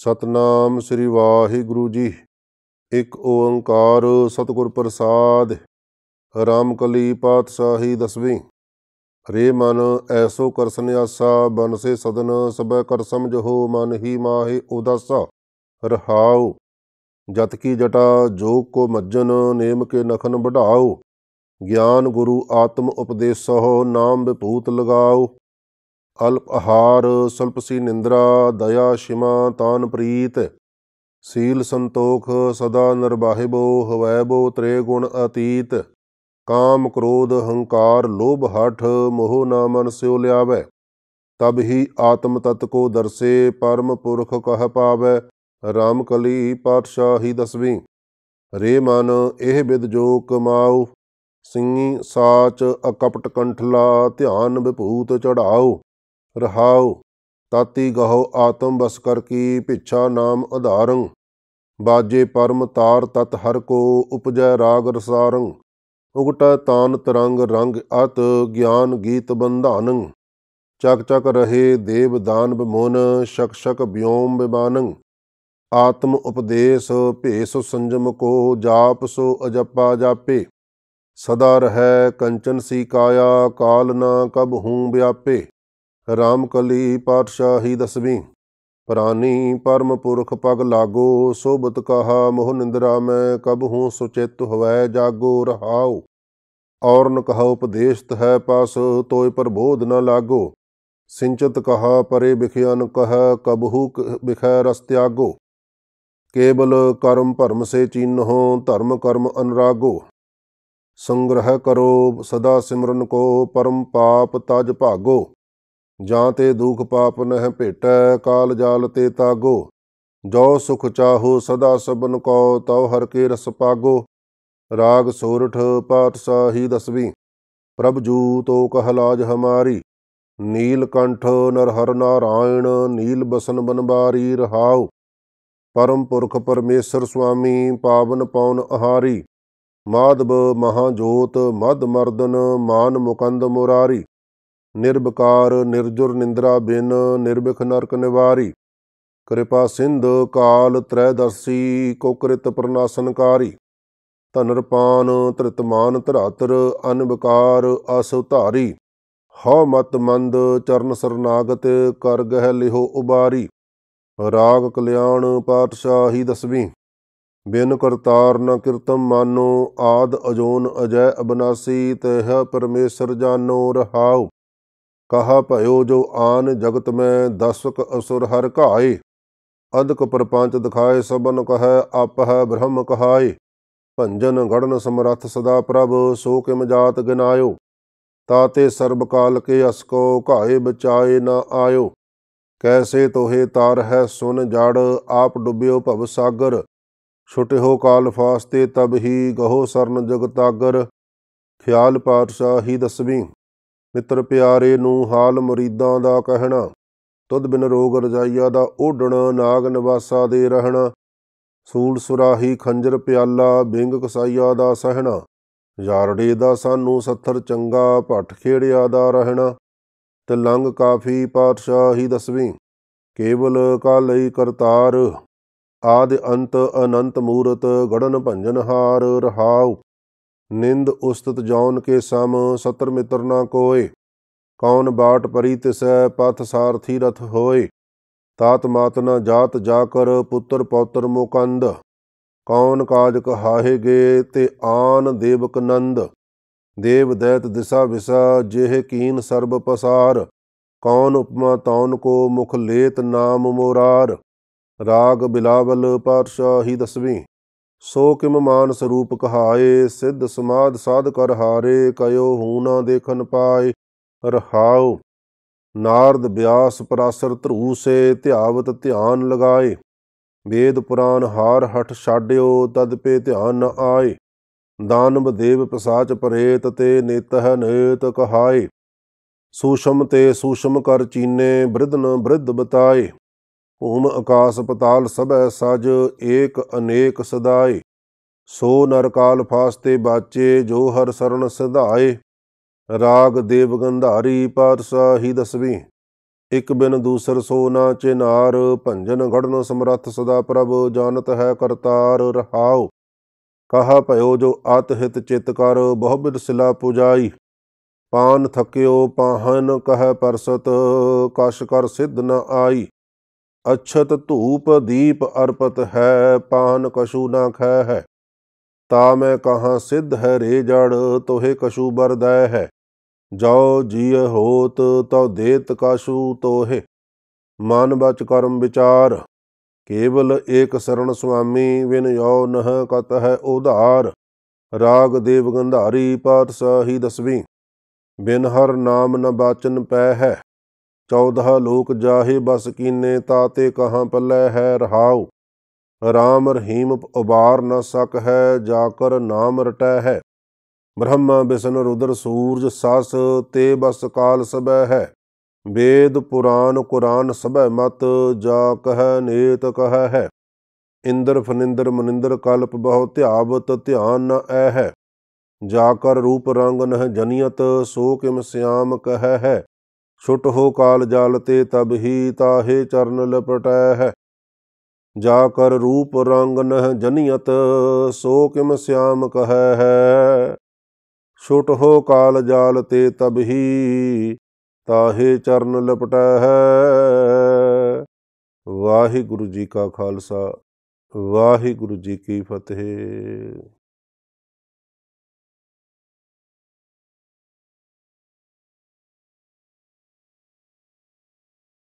ਸਤਨਾਮ ਸ੍ਰੀ ਵਾਹਿਗੁਰੂ ਜੀ ਇੱਕ ਓੰਕਾਰ ਸਤਿਗੁਰ ਪ੍ਰਸਾਦ ਰਾਮਕਲੀ ਪਾਤਸ਼ਾਹੀ ਦਸਵੀਂ ਰੇ ਮਨ ਐਸੋ ਕਰਸਨ ਆਸਾ ਬਨਸੇ ਸਦਨ ਸਭੈ ਕਰ ਸਮਝੋ ਮਨ ਹੀ ਮਾਹੇ ਉਦਾਸਾ ਰਹਾਉ ਜਤ ਕੀ ਜਟਾ ਜੋਗ ਕੋ ਮੱਜਨ ਨੇਮ ਕੇ ਨਖਨ ਵਢਾਓ ਗਿਆਨ ਗੁਰੂ ਆਤਮ ਉਪਦੇਸੋ ਨਾਮ ਵਿਭੂਤ ਲਗਾਓ ਅਲਪ ਆਹਾਰ ਸੁਲਪਸੀ ਨਿੰਦਰਾ ਦਇਆ ਸ਼ਿਮਾ ਤਾਨ ਪ੍ਰੀਤ ਸੀਲ ਸੰਤੋਖ ਸਦਾ ਨਰਬਾਹਿਬੋ ਹਵੈਬੋ ਤ੍ਰੇ ਗੁਣ ਅਤੀਤ ਕਾਮ ਕ੍ਰੋਧ ਹੰਕਾਰ ਲੋਭ ਹਠ ਮੋਹ ਨਾ ਮਨ ਸਿਉ ਲਿਆਵੇ ਤਬ ਹੀ ਆਤਮ ਤਤ ਕੋ ਦਰਸੇ ਪਰਮ ਪੁਰਖ ਕਹ ਪਾਵੇ ਰਾਮ ਕਲੀ ਪਾਤਸ਼ਾਹੀ ਦਸਵੀਂ ਰੇ ਮਨ ਇਹ ਬਿਦ ਜੋ ਕਮਾਉ ਸਿੰਘੀ ਸਾਚ ਅਕਪਟ ਕੰਠਲਾ ਧਿਆਨ ਵਿਭੂਤ ਚੜਾਓ ਰਹਾਉ ਤਾਤੀ ਗਹੋ ਆਤਮ ਬਸ ਕਰ ਕੀ ਪਿਛਾ ਨਾਮ ਆਧਾਰੰ ਬਾਜੇ ਪਰਮ ਤਾਰ ਤਤ ਹਰ ਕੋ ਉਪਜੈ ਰਾਗ ਰਸਾਰੰ ਉਗਟਾ ਤਾਨ ਤਰੰਗ ਰੰਗ ਅਤ ਗਿਆਨ ਗੀਤ ਬੰਧਾਨੰ ਚਕ ਚਕ ਰਹੇ ਦੇਵ ਦਾਨ ਬਮੋਨ ਸ਼ਕ ਸ਼ਕ ਬਿਯੋਮ ਬਿਮਾਨੰ ਆਤਮ ਉਪਦੇਸ਼ ਭੇਸ ਸੰਜਮ ਕੋ ਜਾਪ ਸੋ ਅਜੱਪਾ ਜਾਪੇ ਸਦਾ ਰਹੈ ਕੰਚਨ ਸੀ ਕਾਇਆ ਕਾਲ ਨਾ ਕਬ ਹੂੰ ਵਿਆਪੇ ਰਾਮਕਲੀ ਪਾਤਸ਼ਾਹੀ ਦਸਵੀਂ ਪ੍ਰਾਨੀ ਪਰਮ ਪੁਰਖ ਪਗ ਲਾਗੋ ਸੋਬਤ ਕਹਾ ਮੋਹ ਨਿੰਦਰਾ ਮੈਂ ਕਬ ਹੂੰ ਸੁਚਿਤ ਹੋਵੈ ਜਾਗੋ ਰਹਾਉ ਔਰਨ ਕਹਾ ਉਪਦੇਸ਼ਤ ਹੈ ਪਾਸ ਤੋਇ ਪ੍ਰਬੋਧ ਨ ਲਾਗੋ ਸਿੰਚਤ ਕਹਾ ਪਰੇ ਬਿਖਿਆ ਕਹ ਕਬ ਹੂ ਬਿਖੈ ਰਸਤਿਆਗੋ ਕੇਵਲ ਕਰਮ ਭਰਮ ਸੇ ਹੋ ਧਰਮ ਕਰਮ ਅਨਰਾਗੋ ਸੰਗ੍ਰਹਿ ਕਰੋ ਸਦਾ ਸਿਮਰਨ ਕੋ ਪਰਮ ਪਾਪ ਤਜ ਭਾਗੋ ਜਾਂ ਤੇ ਦੁਖ ਪਾਪ ਨਹਿ ਭੇਟੈ ਕਾਲ ਜਾਲ ਤੇ ਤਾਗੋ ਜੋ ਸੁਖ ਚਾਹੋ ਸਦਾ ਸਬਨ ਕੋ ਤਉ ਹਰ ਕੇ ਰਸ ਪਾਗੋ ਰਾਗ ਸੋਰਠ ਸਾਹੀ ਦਸਵੀਂ ਪ੍ਰਭ ਜੂ ਤੋ ਕਹਲਾਜ ਹਮਾਰੀ ਨੀਲ ਕੰਠ ਨਰ ਹਰ ਨਾਰਾਇਣ ਨੀਲ ਬਸਨ ਬਨਬਾਰੀ ਰਹਾਉ ਪਰਮ ਪੁਰਖ ਪਰਮੇਸ਼ਰ ਸੁਆਮੀ ਪਾਵਨ ਪਉਨ ਅਹਾਰੀ ਮਾਦਬ ਮਹਾ ਜੋਤ ਮਦ ਮਰਦਨ ਮਾਨ ਮੁਕੰਦ ਮੁਰਾਰੀ ਨਿਰਬਕਾਰ ਨਿਰਜੁਰ ਨਿੰਦਰਾ ਬਿਨ ਨਿਰਬਖ ਨਰਕ ਨਿਵਾਰੀ ਕਿਰਪਾ ਸਿੰਧ ਕਾਲ ਤ੍ਰੈ ਕੋ ਕੋਕ੍ਰਿਤ ਪ੍ਰਨਾਸਨਕਾਰੀ ਧਨਰਪਾਨ ਤ੍ਰਿਤਮਾਨ ਧਰਾਤਰ ਅਨਬਕਾਰ ਅਸੁਧਾਰੀ ਹਉ ਮਤ ਮੰਦ ਚਰਨ ਸਰਨਾਗਤ ਕਰ ਗਹਿ ਲਿਹੋ ਉਬਾਰੀ ਰਾਗ ਕਲਿਆਣ ਪਾਤਸ਼ਾਹੀ ਦਸਵੀਂ ਬਿਨ ਕਰਤਾਰ ਨ ਕਿਰਤਮ ਮਾਨੋ ਆਦ ਅਜੋਨ ਅਜੈ ਅਬਨਾਸੀ ਤਹ ਪਰਮੇਸ਼ਰ ਜਾਨੋ ਰਹਾਉ ਕਹਾ ਭਇਓ ਜੋ ਆਨ ਜਗਤ ਮੈਂ ਦਸਕ ਅਸੁਰ ਹਰ ਘਾਏ ਅਦਕ ਪਰਪੰਚ ਦਿਖਾਏ ਸਭਨ ਕਹੈ ਆਪਹ ਬ੍ਰਹਮ ਕਹਾਏ ਭੰਜਨ ਗੜਨ ਸਮਰੱਥ ਸਦਾ ਪ੍ਰਭ ਸੋ ਕਿਮ ਜਾਤ ਗਿਨਾਇਓ ਤਾਤੇ ਸਰਬ ਕਾਲ ਕੇ ਅਸਕੋ ਘਾਏ ਬਚਾਏ ਨਾ ਆਇਓ ਕੈਸੇ ਤੋਹੇ ਤਾਰ ਹੈ ਸੁਨ ਜੜ ਆਪ ਡੁੱਬਿਓ ਭਵ ਸਾਗਰ ਛੁਟਿਓ ਕਾਲ ਫਾਸਤੇ ਤਬ ਹੀ ਗਹੋ ਸਰਨ ਜਗਤਾਗਰ ਖਿਆਲ ਪਾਤਸ਼ਾਹੀ ਦਸਵੀਂ ਮਿੱਤਰ ਪਿਆਰੇ ਨੂੰ ਹਾਲ ਮਰੀਦਾਂ ਦਾ ਕਹਿਣਾ ਤੁਦ ਬਿਨ ਰੋਗ ਰਜਾਈਆ ਦਾ ਓਡਣਾ ਨਾਗ ਨਿਵਾਸਾ ਦੇ ਰਹਿਣਾ ਸੂਲ ਸੁਰਾਹੀ ਖੰਜਰ ਪਿਆਲਾ ਬਿੰਗ ਕਸਾਈਆ ਦਾ ਸਹਿਣਾ ਯਾਰੜੇ ਦਾ ਸਾਨੂੰ ਸੱਥਰ ਚੰਗਾ ਭੱਟ ਖੇੜਿਆ ਦਾ ਰਹਿਣਾ ਤੇ ਲੰਗ ਕਾਫੀ ਪਾਤਸ਼ਾਹੀ ਦਸਵੀਂ ਕੇਵਲ ਕਾਲਈ ਕਰਤਾਰ ਆਦ ਅੰਤ ਅਨੰਤ ਮੂਰਤ ਗੜਨ ਭੰਜਨ ਹਾਰ ਰਹਾਉ ਨਿੰਦ ਉਸਤਤ ਜੌਨ ਕੇ ਸਮ ਸਤਰ ਮਿੱਤਰ ਨਾ ਕੋਏ ਕੌਣ ਬਾਟ ਪਰੀ ਤਿਸੈ ਪਥ ਸਾਰਥੀ ਰਥ ਹੋਏ ਤਾਤ ਮਾਤ ਨ ਜਾਤ ਜਾ ਕਰ ਪੁੱਤਰ ਪੌਤਰ ਮੁਕੰਦ ਕੌਣ ਕਾਜ ਕਹਾਹੇ ਗੇ ਤੇ ਆਨ ਦੇਵਕ ਨੰਦ ਦੇਵ ਦੈਤ ਦਿਸਾ ਵਿਸਾ ਜਿਹ ਕੀਨ ਸਰਬ ਪਸਾਰ ਕੌਣ ਉਪਮਾ ਤੌਨ ਕੋ ਮੁਖ ਲੇਤ ਨਾਮ ਮੋਰਾਰ ਰਾਗ ਬਿਲਾਵਲ ਹੀ ਦਸਵੀਂ ਸੋ ਕਿਮ ਮਾਨ ਸਰੂਪ ਕਹਾਏ ਸਿੱਧ ਸਮਾਦ ਸਾਧ ਕਰ ਹਾਰੇ ਕਯੋ ਹੂ ਨਾ ਦੇਖਨ ਪਾਏ ਰਹਾਉ ਨਾਰਦ ਬਿਆਸ ਪਰਾਸਰ ਧਰੂ ਸੇ ਧਿਆਵਤ ਧਿਆਨ ਲਗਾਏ ਵੇਦ ਪੁਰਾਨ ਹਾਰ ਹਟ ਛਾੜਿਓ ਤਦ ਪੇ ਧਿਆਨ ਨ ਆਏ ਦਾਨਵ ਦੇਵ ਪ੍ਰਸਾਚ ਪਰੇਤ ਤੇ ਨਿਤ ਨੇਤ ਕਹਾਏ ਸੂਸ਼ਮ ਤੇ ਸੂਸ਼ਮ ਕਰ ਚੀਨੇ ਬ੍ਰਿਧਨ ਬ੍ਰਿਧ ਬਤਾਏ ਭੂਮ ਆਕਾਸ ਪਤਾਲ ਸਭੈ ਸਜ ਏਕ ਅਨੇਕ ਸਦਾਏ ਸੋ ਨਰਕਾਲ ਫਾਸਤੇ ਬਾਚੇ ਜੋ ਹਰ ਸਰਣ ਸਿਧਾਏ ਰਾਗ ਦੇਵ ਗੰਧਾਰੀ ਪਾਤਸ਼ਾਹੀ ਦਸਵੀਂ ਇਕ ਬਿਨ ਦੂਸਰ ਸੋ ਨਾ ਚਿਨਾਰ ਭੰਜਨ ਘੜਨ ਸਮਰੱਥ ਸਦਾ ਪ੍ਰਭ ਜਾਣਤ ਹੈ ਕਰਤਾਰ ਰਹਾਉ ਕਹਾ ਭਇਓ ਜੋ ਆਤ ਹਿਤ ਚਿਤ ਕਰ ਬਹੁ ਬਿਦ ਸਿਲਾ ਪੁਜਾਈ ਪਾਨ ਥਕਿਓ ਪਾਹਨ ਕਹ ਪਰਸਤ ਕਸ਼ ਕਰ ਸਿਧ ਨ ਆਈ ਅਛਤ ਧੂਪ ਦੀਪ ਅਰਪਤ ਹੈ ਪਾਨ ਕਸ਼ੂ ਨਾ ਖੈ ਹੈ ਤਾ ਮੈਂ ਕਹਾ ਸਿੱਧ ਹੈ ਰੇ ਜੜ ਤੋਹੇ ਕਸ਼ੂ ਬਰਦੈ ਹੈ ਜੋ ਜੀ ਹੋਤ ਤਉ ਦੇਤ ਕਸ਼ੂ ਤੋਹੇ ਮਨ ਬਚ ਕਰਮ ਵਿਚਾਰ ਕੇਵਲ ਏਕ ਸਰਣ ਸੁਆਮੀ ਵਿਨ ਯੋ ਨਹ ਕਤ ਹੈ ਉਧਾਰ ਰਾਗ ਦੇਵ ਗੰਧਾਰੀ ਪਾਤਸ਼ਾਹੀ ਦਸਵੀਂ ਬਿਨ ਹਰ ਨਾਮ ਨ ਬਾਚਨ ਪੈ ਹੈ ਚੌਦਹ ਲੋਕ ਜਾਹੇ ਬਸ ਕੀਨੇ ਤਾਤੇ ਕਹਾਂ ਪੱਲੇ ਹੈ ਰਹਾਉ ਰਾਮ ਰਹੀਮ ਉਬਾਰ ਨਾ ਸਕ ਹੈ ਜਾਕਰ ਨਾਮ ਰਟੈ ਹੈ ਬ੍ਰਹਮਾ ਬਿਸਨ ਰੁਦਰ ਸੂਰਜ ਸਸ ਤੇ ਬਸ ਕਾਲ ਸਬੈ ਹੈ ਵੇਦ ਪੁਰਾਨ ਕੁਰਾਨ ਸਬੈ ਮਤ ਜਾ ਕਹ ਨੇਤ ਕਹ ਹੈ ਇੰਦਰ ਫਨਿੰਦਰ ਮਨਿੰਦਰ ਕਲਪ ਬਹੁ ਧਿਆਵਤ ਧਿਆਨ ਨ ਐ ਹੈ ਜਾ ਕਰ ਰੂਪ ਰੰਗ ਨਹ ਜਨੀਅਤ ਸੋ ਕਿਮ ਸਿਆਮ ਕਹ ਹੈ ਛੁਟ ਹੋ ਕਾਲ ਜਾਲ ਤੇ ਤਬ ਹੀ ਤਾਹੇ ਚਰਨ ਲਪਟੈ ਹੈ ਜਾ ਕਰ ਰੂਪ ਰੰਗ ਨਹ ਜਨਿਅਤ ਸੋ ਕਿਮ ਸਿਆਮ ਕਹੈ ਹੈ ਛੁਟ ਹੋ ਕਾਲ ਜਾਲ ਤੇ ਤਬ ਹੀ ਤਾਹੇ ਚਰਨ ਲਪਟੈ ਹੈ ਵਾਹਿਗੁਰੂ ਜੀ ਕਾ ਖਾਲਸਾ ਵਾਹਿਗੁਰੂ ਜੀ ਕੀ ਫਤਿਹ